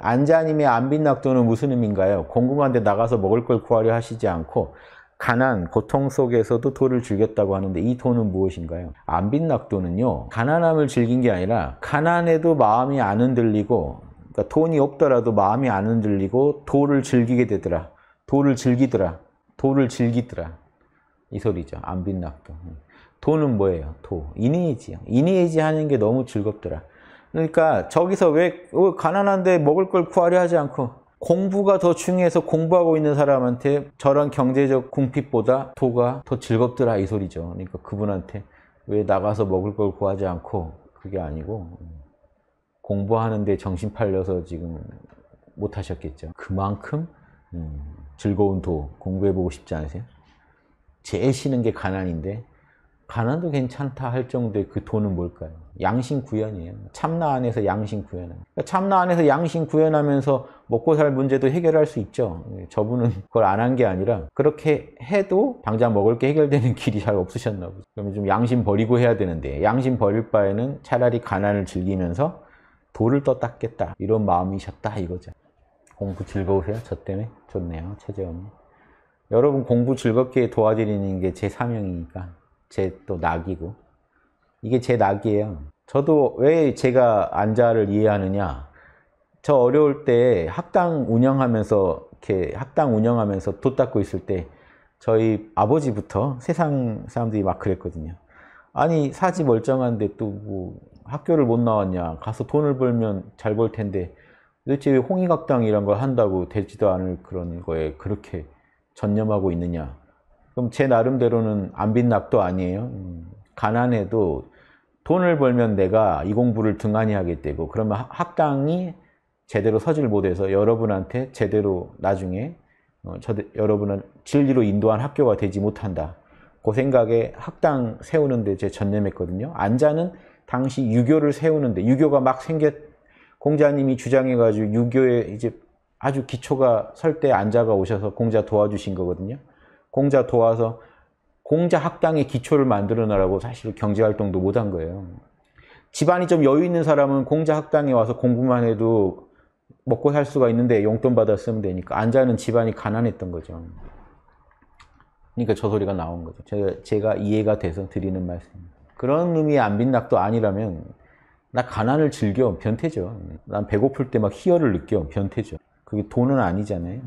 안자님의 안빈낙도는 무슨 의미인가요? 공공한 데 나가서 먹을 걸 구하려 하시지 않고 가난, 고통 속에서도 도를 즐겼다고 하는데 이 도는 무엇인가요? 안빈낙도는요. 가난함을 즐긴 게 아니라 가난해도 마음이 안 흔들리고 그러니까 돈이 없더라도 마음이 안 흔들리고 도를 즐기게 되더라. 도를 즐기더라. 도를 즐기더라. 이 소리죠. 안빈낙도. 도는 뭐예요? 도. 이니이지요 인해이지 하는 게 너무 즐겁더라. 그러니까 저기서 왜 어, 가난한데 먹을 걸 구하려 하지 않고 공부가 더 중요해서 공부하고 있는 사람한테 저런 경제적 궁핍보다 도가 더 즐겁더라 이 소리죠. 그러니까 그분한테 왜 나가서 먹을 걸 구하지 않고 그게 아니고 공부하는데 정신 팔려서 지금 못 하셨겠죠. 그만큼 음, 즐거운 도 공부해보고 싶지 않으세요? 제일 싫은 게 가난인데 가난도 괜찮다 할 정도의 그 돈은 뭘까요? 양심 구현이에요. 참나 안에서 양심 구현을 그러니까 참나 안에서 양심 구현하면서 먹고 살 문제도 해결할 수 있죠. 저분은 그걸 안 한 게 아니라 그렇게 해도 당장 먹을 게 해결되는 길이 잘 없으셨나 보죠. 그러면 좀 양심 버리고 해야 되는데 양심 버릴 바에는 차라리 가난을 즐기면서 돌을 떠닦겠다 이런 마음이셨다 이거죠. 공부 즐거우세요? 저 때문에? 좋네요. 최재원님. 여러분 공부 즐겁게 도와드리는 게 제 사명이니까 제또 낙이고 이게 제 낙이에요 저도 왜 제가 안자를 이해하느냐 저 어려울 때 학당 운영하면서 이렇게 학당 운영하면서 돈 닦고 있을 때 저희 아버지부터 세상 사람들이 막 그랬거든요 아니 사지 멀쩡한데 또 뭐 학교를 못 나왔냐 가서 돈을 벌면 잘 벌 텐데 도대체 왜 홍익학당 이란 걸 한다고 되지도 않을 그런 거에 그렇게 전념하고 있느냐 그럼 제 나름대로는 안 빈납도 아니에요. 음, 가난해도 돈을 벌면 내가 이 공부를 등한히 하게 되고 그러면 학당이 제대로 서질 못해서 여러분한테 제대로 나중에 어, 저, 여러분은 진리로 인도한 학교가 되지 못한다. 그 생각에 학당 세우는데 제 전념했거든요. 안자는 당시 유교를 세우는데 유교가 막 생겼 공자님이 주장해가지고 유교에 이제 아주 기초가 설 때 안자가 오셔서 공자 도와주신 거거든요. 공자 도와서 공자 학당의 기초를 만들어 놔라고 사실 경제활동도 못 한 거예요. 집안이 좀 여유 있는 사람은 공자 학당에 와서 공부만 해도 먹고 살 수가 있는데 용돈 받아 쓰면 되니까 안자는 집안이 가난했던 거죠. 그러니까 저 소리가 나온 거죠. 제가, 제가 이해가 돼서 드리는 말씀입니다. 그런 의미의 안빈낙도 아니라면 나 가난을 즐겨 변태죠. 난 배고플 때 막 희열을 느껴 변태죠. 그게 돈은 아니잖아요.